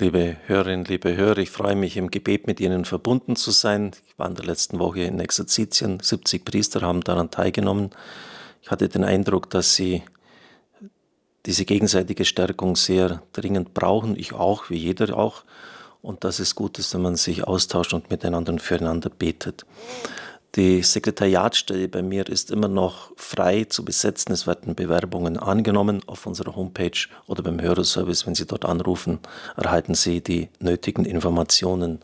Liebe Hörerinnen, liebe Hörer, ich freue mich, im Gebet mit Ihnen verbunden zu sein. Ich war in der letzten Woche in Exerzitien. 70 Priester haben daran teilgenommen. Ich hatte den Eindruck, dass sie diese gegenseitige Stärkung sehr dringend brauchen. Ich auch, wie jeder auch. Und dass es gut ist, wenn man sich austauscht und miteinander und füreinander betet. Die Sekretariatsstelle bei mir ist immer noch frei zu besetzen. Es werden Bewerbungen angenommen auf unserer Homepage oder beim Hörerservice. Wenn Sie dort anrufen, erhalten Sie die nötigen Informationen.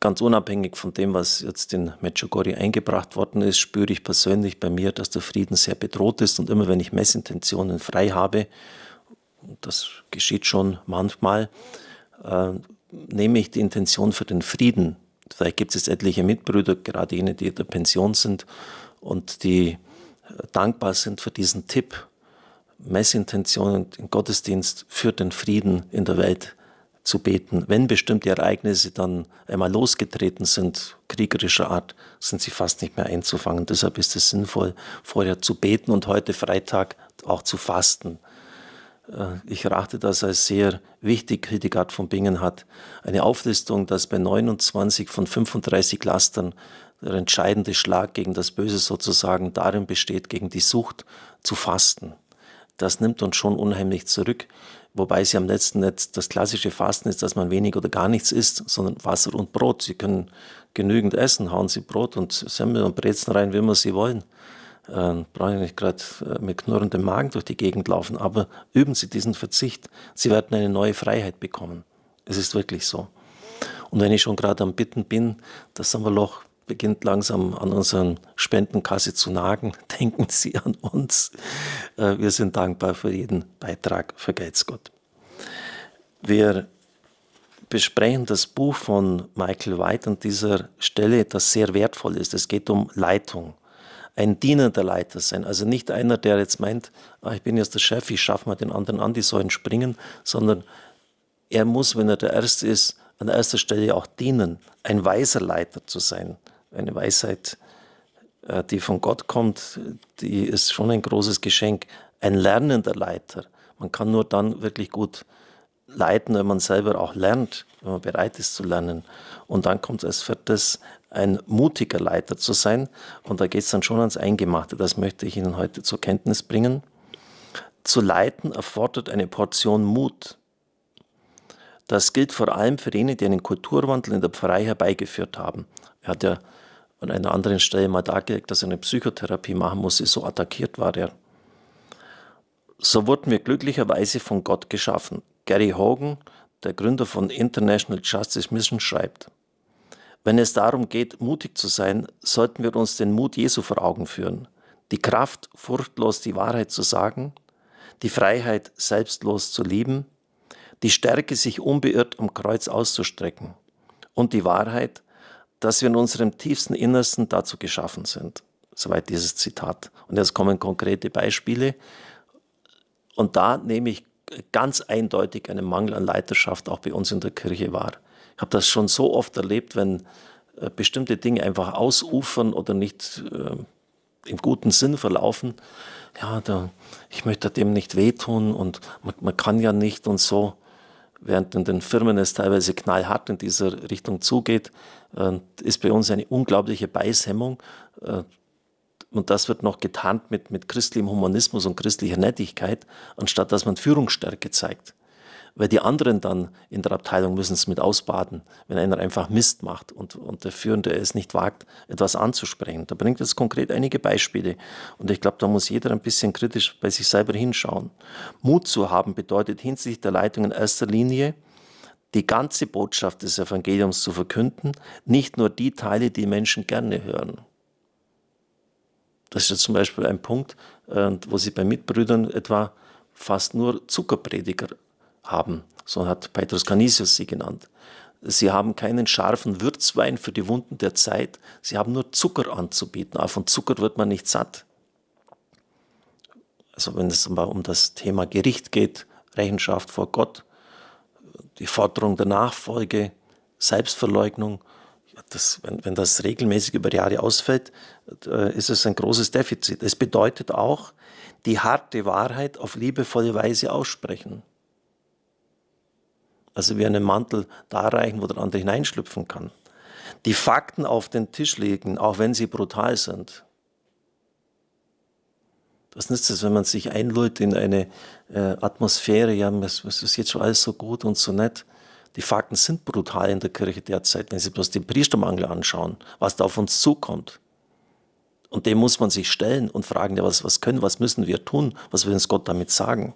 Ganz unabhängig von dem, was jetzt in Medjugorje eingebracht worden ist, spüre ich persönlich bei mir, dass der Frieden sehr bedroht ist. Und immer wenn ich Messintentionen frei habe, und das geschieht schon manchmal, äh, nehme ich die Intention für den Frieden Vielleicht gibt es etliche Mitbrüder, gerade jene, die in der Pension sind und die äh, dankbar sind für diesen Tipp, Messintentionen im Gottesdienst für den Frieden in der Welt zu beten. Wenn bestimmte Ereignisse dann einmal losgetreten sind, kriegerischer Art, sind sie fast nicht mehr einzufangen. Deshalb ist es sinnvoll, vorher zu beten und heute Freitag auch zu fasten. Äh, ich erachte das als sehr wichtig. Hildegard von Bingen hat eine Auflistung, dass bei 29 von 35 Lastern der entscheidende Schlag gegen das Böse sozusagen darin besteht, gegen die Sucht zu fasten. Das nimmt uns schon unheimlich zurück, wobei sie am letzten nicht das klassische Fasten ist, dass man wenig oder gar nichts isst, sondern Wasser und Brot. Sie können genügend essen, hauen Sie Brot und Semmel und Brezen rein, wie immer Sie wollen äh, brauche ich nicht gerade äh, mit knurrendem Magen durch die Gegend laufen, aber üben Sie diesen Verzicht. Sie werden eine neue Freiheit bekommen. Es ist wirklich so. Und wenn ich schon gerade am Bitten bin, das Sommerloch beginnt langsam an unseren Spendenkasse zu nagen. Denken Sie an uns. Äh, wir sind dankbar für jeden Beitrag. Vergeht's Gott. Wir besprechen das Buch von Michael White an dieser Stelle, das sehr wertvoll ist. Es geht um Leitung ein dienender Leiter sein. Also nicht einer, der jetzt meint, ah, ich bin jetzt der Chef, ich schaffe mal den anderen an, die sollen springen, sondern er muss, wenn er der Erste ist, an erster Stelle auch dienen, ein weiser Leiter zu sein. Eine Weisheit, äh, die von Gott kommt, die ist schon ein großes Geschenk. Ein lernender Leiter. Man kann nur dann wirklich gut leiten, wenn man selber auch lernt, wenn man bereit ist zu lernen. Und dann kommt als viertes ein mutiger Leiter zu sein. Und da geht es dann schon ans Eingemachte. Das möchte ich Ihnen heute zur Kenntnis bringen. Zu leiten erfordert eine Portion Mut. Das gilt vor allem für jene, die einen Kulturwandel in der Pfarrei herbeigeführt haben. Er hat ja an einer anderen Stelle mal dargelegt, dass er eine Psychotherapie machen musste, so attackiert war er. So wurden wir glücklicherweise von Gott geschaffen. Gary Hogan, der Gründer von International Justice Mission, schreibt, wenn es darum geht, mutig zu sein, sollten wir uns den Mut Jesu vor Augen führen. Die Kraft, furchtlos die Wahrheit zu sagen, die Freiheit, selbstlos zu lieben, die Stärke, sich unbeirrt am Kreuz auszustrecken und die Wahrheit, dass wir in unserem tiefsten Innersten dazu geschaffen sind. Soweit dieses Zitat. Und jetzt kommen konkrete Beispiele. Und da nehme ich ganz eindeutig einen Mangel an Leiterschaft auch bei uns in der Kirche wahr habe das schon so oft erlebt, wenn äh, bestimmte Dinge einfach ausufern oder nicht äh, im guten Sinn verlaufen. Ja, da, ich möchte dem nicht wehtun und man, man kann ja nicht und so. Während in den Firmen es teilweise knallhart in dieser Richtung zugeht, äh, ist bei uns eine unglaubliche Beißhemmung äh, und das wird noch getarnt mit, mit christlichem Humanismus und christlicher Nettigkeit, anstatt dass man Führungsstärke zeigt weil die anderen dann in der Abteilung müssen es mit ausbaden, wenn einer einfach Mist macht und, und der Führende es nicht wagt, etwas anzusprechen. Da bringt es konkret einige Beispiele und ich glaube, da muss jeder ein bisschen kritisch bei sich selber hinschauen. Mut zu haben bedeutet hinsichtlich der Leitung in erster Linie, die ganze Botschaft des Evangeliums zu verkünden, nicht nur die Teile, die Menschen gerne hören. Das ist ja zum Beispiel ein Punkt, äh, wo sie bei Mitbrüdern etwa fast nur Zuckerprediger haben. So hat Petrus Canisius sie genannt. Sie haben keinen scharfen Würzwein für die Wunden der Zeit. Sie haben nur Zucker anzubieten. Aber von Zucker wird man nicht satt. Also wenn es mal um das Thema Gericht geht, Rechenschaft vor Gott, die Forderung der Nachfolge, Selbstverleugnung, das, wenn, wenn, das regelmäßig über Jahre ausfällt, äh, ist es ein großes Defizit. Es bedeutet auch, die harte Wahrheit auf liebevolle Weise aussprechen. Also wie einen Mantel darreichen, wo der andere hineinschlüpfen kann. Die Fakten auf den Tisch legen, auch wenn sie brutal sind. Was nützt es, wenn man sich einlullt in eine äh, Atmosphäre, ja, es, es ist jetzt schon alles so gut und so nett. Die Fakten sind brutal in der Kirche derzeit, wenn Sie bloß den Priestermangel anschauen, was da auf uns zukommt. Und dem muss man sich stellen und fragen, ja, was, was können, was müssen wir tun, was will uns Gott damit sagen.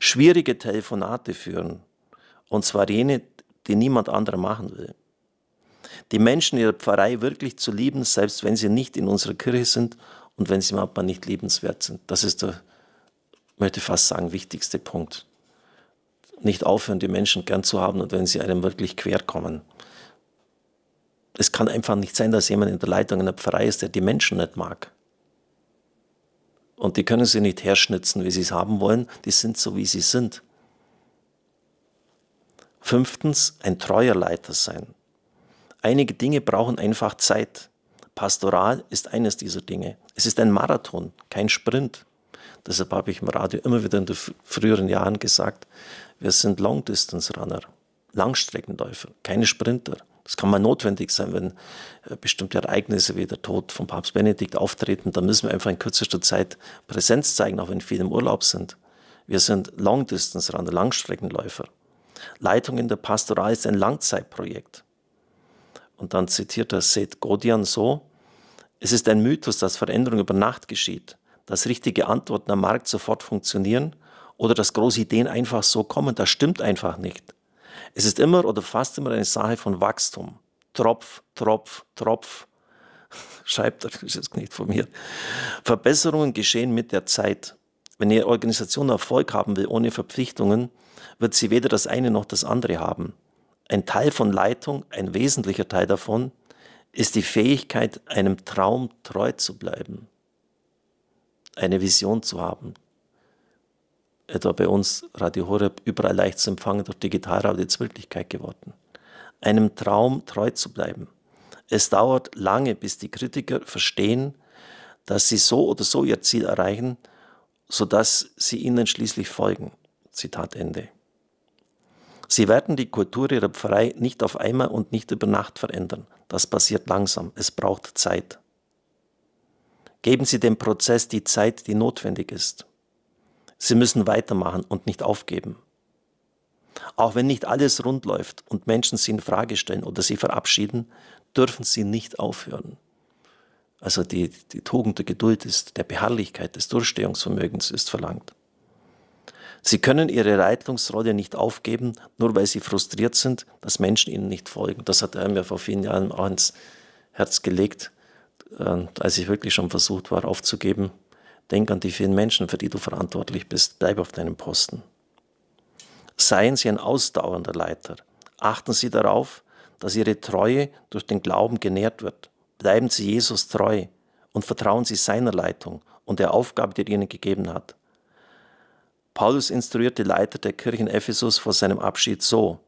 Schwierige Telefonate führen, und zwar jene, die niemand anderer machen will. Die Menschen in der Pfarrei wirklich zu lieben, selbst wenn sie nicht in unserer Kirche sind und wenn sie manchmal nicht liebenswert sind. Das ist der, möchte fast sagen, wichtigste Punkt. Nicht aufhören, die Menschen gern zu haben und wenn sie einem wirklich quer kommen. Es kann einfach nicht sein, dass jemand in der Leitung einer Pfarrei ist, der die Menschen nicht mag. Und die können sie nicht herschnitzen, wie sie es haben wollen. Die sind so, wie sie sind. Fünftens, ein treuer Leiter sein. Einige Dinge brauchen einfach Zeit. Pastoral ist eines dieser Dinge. Es ist ein Marathon, kein Sprint. Deshalb habe ich im Radio immer wieder in den früheren Jahren gesagt, wir sind Long-Distance-Runner, Langstreckenläufer, keine Sprinter. Das kann mal notwendig sein, wenn äh, bestimmte Ereignisse wie der Tod von Papst Benedikt auftreten. Da müssen wir einfach in kürzester Zeit Präsenz zeigen, auch wenn viele im Urlaub sind. Wir sind Long-Distance-Runner, Langstreckenläufer. Leitung in der Pastoral ist ein Langzeitprojekt. Und dann zitiert er Seth Godian so, es ist ein Mythos, dass Veränderung über Nacht geschieht, dass richtige Antworten am Markt sofort funktionieren oder dass große Ideen einfach so kommen. Das stimmt einfach nicht. Es ist immer oder fast immer eine Sache von Wachstum. Tropf, Tropf, Tropf, schreibt er, das ist nicht von mir. Verbesserungen geschehen mit der Zeit. Wenn eine Organisation Erfolg haben will ohne Verpflichtungen, wird sie weder das eine noch das andere haben. Ein Teil von Leitung, ein wesentlicher Teil davon, ist die Fähigkeit, einem Traum treu zu bleiben, eine Vision zu haben. Etwa bei uns Radio Horeb überall leicht zu empfangen durch Digitalradio jetzt Wirklichkeit geworden. Einem Traum treu zu bleiben. Es dauert lange, bis die Kritiker verstehen, dass sie so oder so ihr Ziel erreichen, sodass sie ihnen schließlich folgen. Zitat Ende. Sie werden die Kultur ihrer Pfarrei nicht auf einmal und nicht über Nacht verändern. Das passiert langsam. Es braucht Zeit. Geben Sie dem Prozess die Zeit, die notwendig ist. Sie müssen weitermachen und nicht aufgeben. Auch wenn nicht alles rund läuft und Menschen sie in Frage stellen oder sie verabschieden, dürfen sie nicht aufhören. Also die, die Tugend der Geduld ist, der Beharrlichkeit, des Durchstehungsvermögens ist verlangt. Sie können ihre Reitungsrolle nicht aufgeben, nur weil sie frustriert sind, dass Menschen ihnen nicht folgen. Das hat er mir vor vielen Jahren auch ins Herz gelegt, ähm, als ich wirklich schon versucht war aufzugeben. Denk an die vielen Menschen, für die du verantwortlich bist. Bleib auf deinem Posten. Seien Sie ein ausdauernder Leiter. Achten Sie darauf, dass Ihre Treue durch den Glauben genährt wird. Bleiben Sie Jesus treu und vertrauen Sie seiner Leitung und der Aufgabe, die er Ihnen gegeben hat. Paulus instruierte Leiter der Kirche in Ephesus vor seinem Abschied so,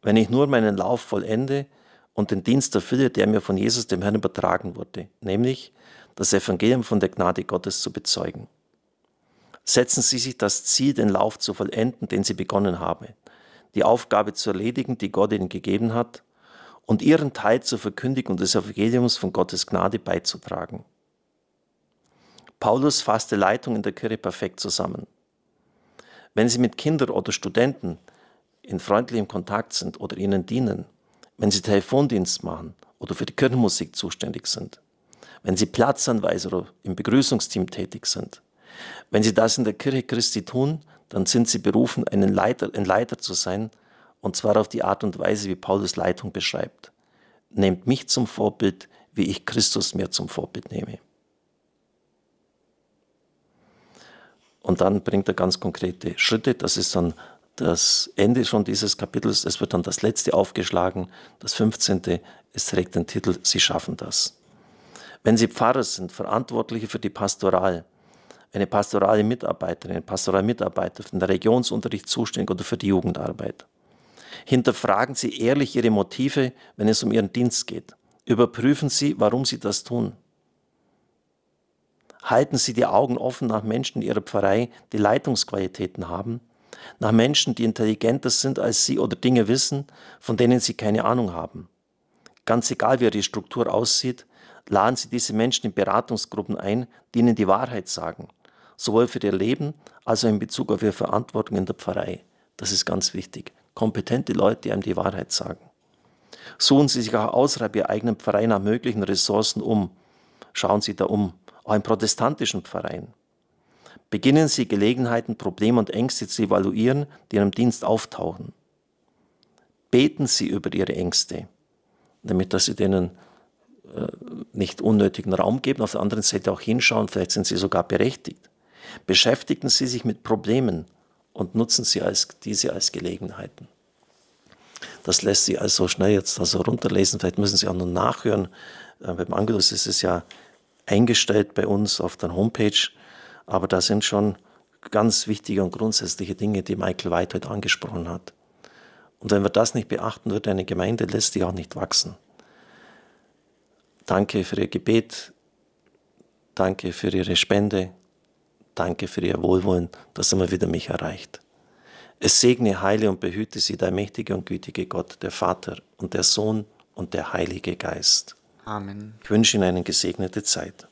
wenn ich nur meinen Lauf vollende und den Dienst erfülle, der mir von Jesus dem Herrn übertragen wurde, nämlich das Evangelium von der Gnade Gottes zu bezeugen. Setzen Sie sich das Ziel, den Lauf zu vollenden, den Sie begonnen haben, die Aufgabe zu erledigen, die Gott Ihnen gegeben hat, und Ihren Teil zur Verkündigung des Evangeliums von Gottes Gnade beizutragen. Paulus fasste Leitung in der Kirche perfekt zusammen. Wenn Sie mit Kindern oder Studenten in freundlichem Kontakt sind oder ihnen dienen, wenn Sie Telefondienst machen oder für die Kirchenmusik zuständig sind, wenn Sie Platzanweiser oder im Begrüßungsteam tätig sind, wenn Sie das in der Kirche Christi tun, dann sind Sie berufen, einen Leiter, ein Leiter zu sein, und zwar auf die Art und Weise, wie Paulus Leitung beschreibt. Nehmt mich zum Vorbild, wie ich Christus mir zum Vorbild nehme. Und dann bringt er ganz konkrete Schritte. Das ist dann das Ende schon dieses Kapitels. Es wird dann das letzte aufgeschlagen, das 15. Es trägt den Titel Sie schaffen das. Wenn Sie Pfarrer sind, Verantwortliche für die Pastoral, eine pastorale Mitarbeiterin, ein pastorale Mitarbeiter für den Regionsunterricht zuständig oder für die Jugendarbeit. Hinterfragen Sie ehrlich Ihre Motive, wenn es um Ihren Dienst geht. Überprüfen Sie, warum Sie das tun halten Sie die Augen offen nach Menschen in Ihrer Pfarrei, die Leitungsqualitäten haben, nach Menschen, die intelligenter sind als Sie oder Dinge wissen, von denen Sie keine Ahnung haben. Ganz egal, wie Ihre Struktur aussieht, laden Sie diese Menschen in Beratungsgruppen ein, die Ihnen die Wahrheit sagen, sowohl für Ihr Leben als auch in Bezug auf Ihre Verantwortung in der Pfarrei. Das ist ganz wichtig. Kompetente Leute, die einem die Wahrheit sagen. Suchen Sie sich auch außerhalb Ihrer eigenen Pfarrei nach möglichen Ressourcen um. Schauen Sie da um auch in protestantischen Pfarreien. Beginnen Sie Gelegenheiten, Probleme und Ängste zu evaluieren, die in Ihrem Dienst auftauchen. Beten Sie über Ihre Ängste, damit dass Sie denen äh, nicht unnötigen Raum geben, auf der anderen Seite auch hinschauen, vielleicht sind sie sogar berechtigt. Beschäftigen Sie sich mit Problemen und nutzen Sie als, diese als Gelegenheiten. Das lässt sich also schnell jetzt also runterlesen. Vielleicht müssen Sie auch nur nachhören. Äh, beim Angelus ist es ja eingestellt bei uns auf der Homepage. Aber da sind schon ganz wichtige und grundsätzliche Dinge, die Michael White heute angesprochen hat. Und wenn wir das nicht beachten, wird eine Gemeinde lässt sich auch nicht wachsen. Danke für Ihr Gebet, danke für Ihre Spende, danke für Ihr Wohlwollen, dass immer wieder mich erreicht. Es segne, heile und behüte Sie der mächtige und gütige Gott, der Vater und der Sohn und der Heilige Geist. Amen. Ich wünsche Ihnen eine gesegnete Zeit.